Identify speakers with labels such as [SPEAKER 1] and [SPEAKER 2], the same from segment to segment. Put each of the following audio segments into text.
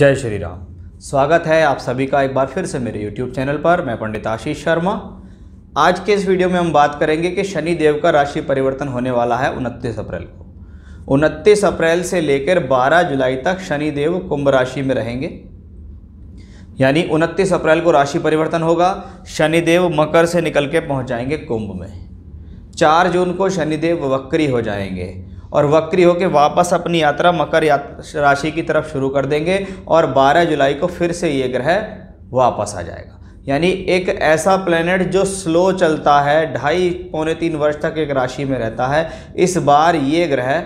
[SPEAKER 1] जय श्री राम स्वागत है आप सभी का एक बार फिर से मेरे YouTube चैनल पर मैं पंडित आशीष शर्मा आज के इस वीडियो में हम बात करेंगे कि शनि देव का राशि परिवर्तन होने वाला है उनतीस अप्रैल को उनतीस अप्रैल से लेकर 12 जुलाई तक शनि देव कुंभ राशि में रहेंगे यानी उनतीस अप्रैल को राशि परिवर्तन होगा शनिदेव मकर से निकल के पहुँच जाएंगे कुंभ में चार जून को शनिदेव वक्री हो जाएंगे और वक्री होकर वापस अपनी यात्रा मकर यात्रा राशि की तरफ शुरू कर देंगे और 12 जुलाई को फिर से ये ग्रह वापस आ जाएगा यानी एक ऐसा प्लेनेट जो स्लो चलता है ढाई पौने तीन वर्ष तक एक राशि में रहता है इस बार ये ग्रह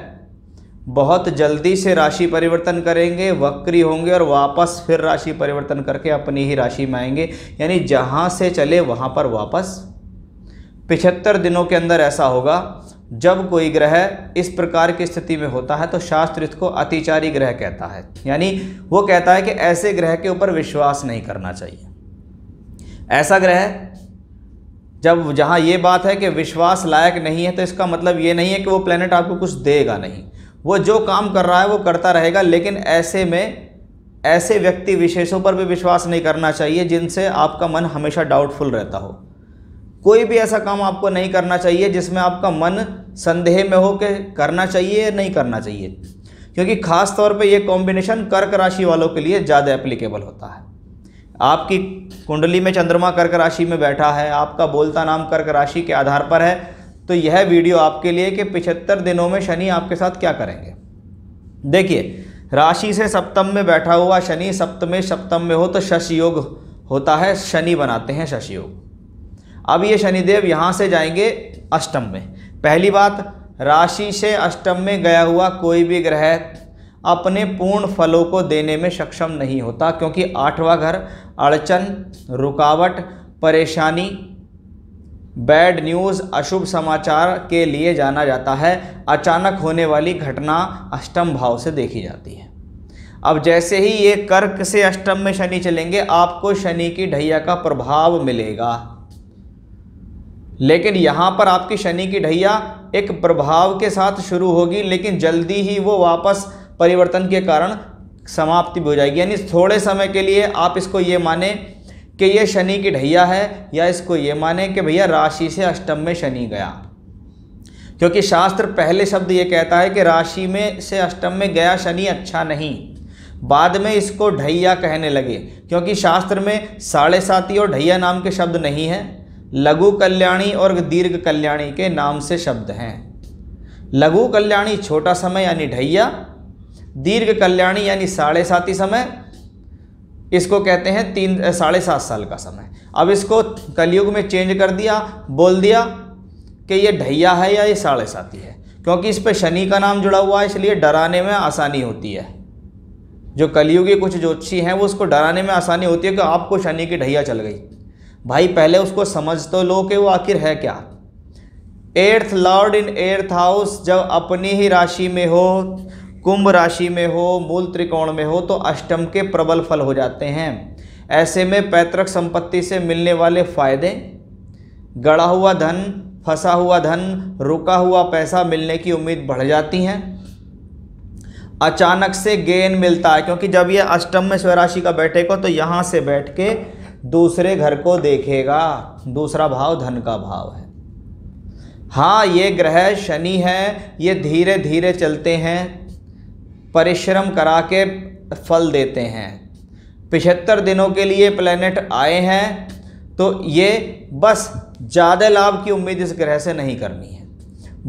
[SPEAKER 1] बहुत जल्दी से राशि परिवर्तन करेंगे वक्री होंगे और वापस फिर राशि परिवर्तन करके अपनी ही राशि में आएंगे यानी जहाँ से चले वहाँ पर वापस पिछहत्तर दिनों के अंदर ऐसा होगा जब कोई ग्रह इस प्रकार की स्थिति में होता है तो शास्त्र इसको अतिचारी ग्रह कहता है यानी वो कहता है कि ऐसे ग्रह के ऊपर विश्वास नहीं करना चाहिए ऐसा ग्रह जब जहाँ ये बात है कि विश्वास लायक नहीं है तो इसका मतलब ये नहीं है कि वो प्लेनेट आपको कुछ देगा नहीं वो जो काम कर रहा है वो करता रहेगा लेकिन ऐसे में ऐसे व्यक्ति विशेषों पर भी विश्वास नहीं करना चाहिए जिनसे आपका मन हमेशा डाउटफुल रहता हो कोई भी ऐसा काम आपको नहीं करना चाहिए जिसमें आपका मन संदेह में हो के करना चाहिए या नहीं करना चाहिए क्योंकि खास तौर पे ये कॉम्बिनेशन कर्क राशि वालों के लिए ज़्यादा एप्लीकेबल होता है आपकी कुंडली में चंद्रमा कर्क राशि में बैठा है आपका बोलता नाम कर्क राशि के आधार पर है तो यह वीडियो आपके लिए कि पिछहत्तर दिनों में शनि आपके साथ क्या करेंगे देखिए राशि से सप्तम में बैठा हुआ शनि सप्तमे सप्तम में हो तो शश योग होता है शनि बनाते हैं शश योग अब ये शनिदेव यहाँ से जाएंगे अष्टम में पहली बात राशि से अष्टम में गया हुआ कोई भी ग्रह अपने पूर्ण फलों को देने में सक्षम नहीं होता क्योंकि आठवां घर अड़चन रुकावट परेशानी बैड न्यूज़ अशुभ समाचार के लिए जाना जाता है अचानक होने वाली घटना अष्टम भाव से देखी जाती है अब जैसे ही ये कर्क से अष्टम में शनि चलेंगे आपको शनि की ढैया का प्रभाव मिलेगा लेकिन यहाँ पर आपकी शनि की ढैया एक प्रभाव के साथ शुरू होगी लेकिन जल्दी ही वो वापस परिवर्तन के कारण समाप्ति भी हो जाएगी यानी थोड़े समय के लिए आप इसको ये माने कि ये शनि की ढैया है या इसको ये माने कि भैया राशि से अष्टम में शनि गया क्योंकि शास्त्र पहले शब्द ये कहता है कि राशि में से अष्टम में गया शनि अच्छा नहीं बाद में इसको ढैया कहने लगे क्योंकि शास्त्र में साढ़े साथी और ढैया नाम के शब्द नहीं हैं लघु कल्याणी और दीर्घ कल्याणी के नाम से शब्द हैं लघु कल्याणी छोटा समय यानी ढैया दीर्घ कल्याणी यानी साढ़े साती समय इसको कहते हैं तीन साढ़े सात साल का समय अब इसको कलयुग में चेंज कर दिया बोल दिया कि ये ढैया है या ये साढ़े साती है क्योंकि इस पर शनि का नाम जुड़ा हुआ है इसलिए डराने में आसानी होती है जो कलयुग के कुछ ज्योतिषी हैं वो उसको डराने में आसानी होती है कि आपको शनि की ढैया चल गई भाई पहले उसको समझ तो लो कि वो आखिर है क्या earth lord in earth house जब अपनी ही राशि में हो कुंभ राशि में हो मूल त्रिकोण में हो तो अष्टम के प्रबल फल हो जाते हैं ऐसे में पैतृक संपत्ति से मिलने वाले फायदे गड़ा हुआ धन फंसा हुआ धन रुका हुआ पैसा मिलने की उम्मीद बढ़ जाती हैं अचानक से गेन मिलता है क्योंकि जब ये अष्टम में स्वराशि का बैठेगा तो यहाँ से बैठ के दूसरे घर को देखेगा दूसरा भाव धन का भाव है हाँ ये ग्रह शनि है ये धीरे धीरे चलते हैं परिश्रम करा के फल देते हैं पिछहत्तर दिनों के लिए प्लेनेट आए हैं तो ये बस ज़्यादा लाभ की उम्मीद इस ग्रह से नहीं करनी है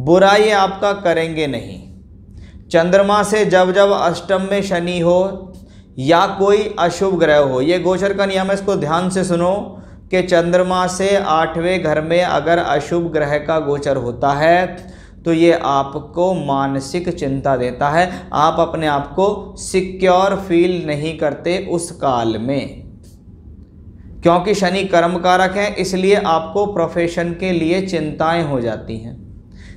[SPEAKER 1] बुरा ये आपका करेंगे नहीं चंद्रमा से जब जब अष्टम में शनि हो या कोई अशुभ ग्रह हो ये गोचर का नियम है इसको ध्यान से सुनो कि चंद्रमा से आठवें घर में अगर अशुभ ग्रह का गोचर होता है तो ये आपको मानसिक चिंता देता है आप अपने आप को सिक्योर फील नहीं करते उस काल में क्योंकि शनि कर्मकारक है इसलिए आपको प्रोफेशन के लिए चिंताएं हो जाती हैं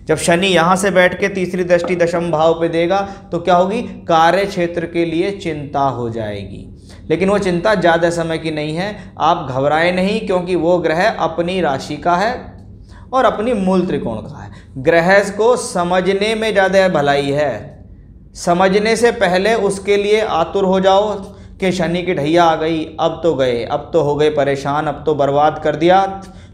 [SPEAKER 1] जब शनि यहाँ से बैठ के तीसरी दृष्टि दशम भाव पे देगा तो क्या होगी कार्य क्षेत्र के लिए चिंता हो जाएगी लेकिन वो चिंता ज़्यादा समय की नहीं है आप घबराए नहीं क्योंकि वो ग्रह अपनी राशि का है और अपनी मूल त्रिकोण का है ग्रह को समझने में ज़्यादा भलाई है समझने से पहले उसके लिए आतुर हो जाओ कि शनि की ढैया आ गई अब तो गए अब तो हो गए परेशान अब तो बर्बाद कर दिया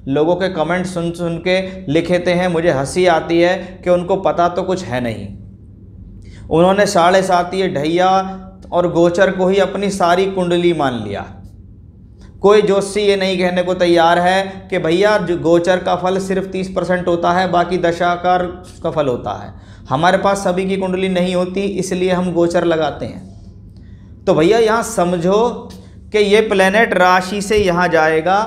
[SPEAKER 1] लोगों के कमेंट सुन सुन के लिखते हैं मुझे हंसी आती है कि उनको पता तो कुछ है नहीं उन्होंने साढ़े साती ढैया और गोचर को ही अपनी सारी कुंडली मान लिया कोई जोशी ये नहीं कहने को तैयार है कि भैया गोचर का फल सिर्फ तीस परसेंट होता है बाकी दशाकार का फल होता है हमारे पास सभी की कुंडली नहीं होती इसलिए हम गोचर लगाते हैं तो भैया यहाँ समझो कि ये प्लेनेट राशि से यहाँ जाएगा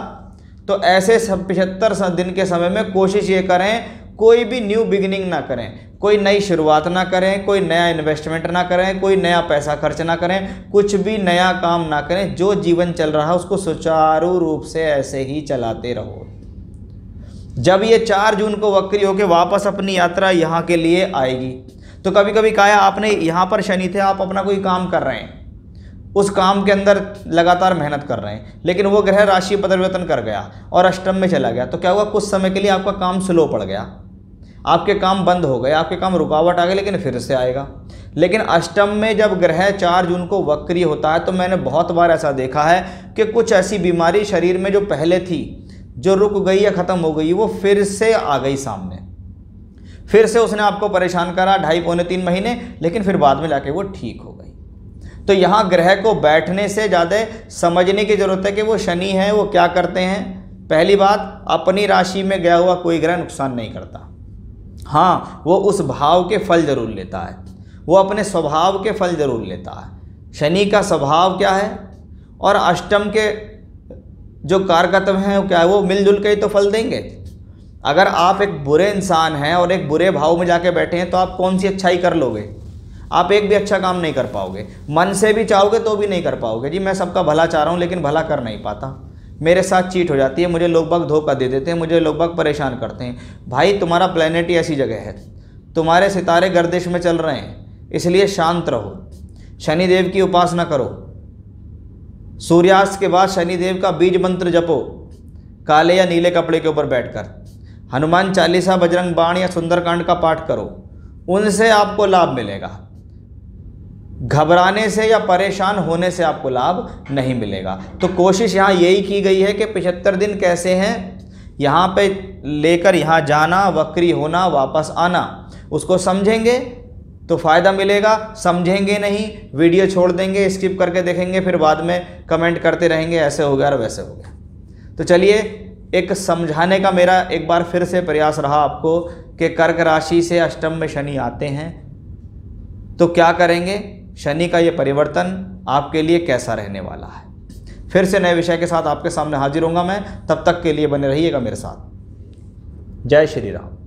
[SPEAKER 1] तो ऐसे सब पिछहत्तर दिन के समय में कोशिश ये करें कोई भी न्यू बिगिनिंग ना करें कोई नई शुरुआत ना करें कोई नया इन्वेस्टमेंट ना करें कोई नया पैसा खर्च ना करें कुछ भी नया काम ना करें जो जीवन चल रहा है उसको सुचारू रूप से ऐसे ही चलाते रहो जब ये चार जून को वक्री होकर वापस अपनी यात्रा यहाँ के लिए आएगी तो कभी कभी काया आपने यहाँ पर शनि थे आप अपना कोई काम कर रहे हैं उस काम के अंदर लगातार मेहनत कर रहे हैं लेकिन वो ग्रह राशि परिवर्तन कर गया और अष्टम में चला गया तो क्या हुआ कुछ समय के लिए आपका काम स्लो पड़ गया आपके काम बंद हो गए आपके काम रुकावट आ गई लेकिन फिर से आएगा लेकिन अष्टम में जब ग्रह चार जून को वक्री होता है तो मैंने बहुत बार ऐसा देखा है कि कुछ ऐसी बीमारी शरीर में जो पहले थी जो रुक गई या ख़त्म हो गई वो फिर से आ गई सामने फिर से उसने आपको परेशान करा ढाई पौने तीन महीने लेकिन फिर बाद में जाके वो ठीक हो तो यहाँ ग्रह को बैठने से ज़्यादा समझने की ज़रूरत है कि वो शनि है वो क्या करते हैं पहली बात अपनी राशि में गया हुआ कोई ग्रह नुकसान नहीं करता हाँ वो उस भाव के फल जरूर लेता है वो अपने स्वभाव के फल जरूर लेता है शनि का स्वभाव क्या है और अष्टम के जो कारकत्व हैं क्या है वो मिलजुल के ही तो फल देंगे अगर आप एक बुरे इंसान हैं और एक बुरे भाव में जाके बैठे हैं तो आप कौन सी अच्छाई कर लोगे आप एक भी अच्छा काम नहीं कर पाओगे मन से भी चाहोगे तो भी नहीं कर पाओगे जी मैं सबका भला चाह रहा हूँ लेकिन भला कर नहीं पाता मेरे साथ चीट हो जाती है मुझे लोग बाग धोखा दे देते हैं मुझे लोग बाग परेशान करते हैं भाई तुम्हारा प्लानट ही ऐसी जगह है तुम्हारे सितारे गर्दिश में चल रहे हैं इसलिए शांत रहो शनिदेव की उपासना करो सूर्यास्त के बाद शनिदेव का बीज मंत्र जपो काले या नीले कपड़े के ऊपर बैठकर हनुमान चालीसा बजरंग बाण या सुंदरकांड का पाठ करो उनसे आपको लाभ मिलेगा घबराने से या परेशान होने से आपको लाभ नहीं मिलेगा तो कोशिश यहाँ यही की गई है कि पिछहत्तर दिन कैसे हैं यहाँ पे लेकर यहाँ जाना वक्री होना वापस आना उसको समझेंगे तो फ़ायदा मिलेगा समझेंगे नहीं वीडियो छोड़ देंगे स्किप करके देखेंगे फिर बाद में कमेंट करते रहेंगे ऐसे हो गया और वैसे हो गया तो चलिए एक समझाने का मेरा एक बार फिर से प्रयास रहा आपको कि कर्क राशि से अष्टम में शनि आते हैं तो क्या करेंगे शनि का ये परिवर्तन आपके लिए कैसा रहने वाला है फिर से नए विषय के साथ आपके सामने हाजिर होंगे मैं तब तक के लिए बने रहिएगा मेरे साथ जय श्री राम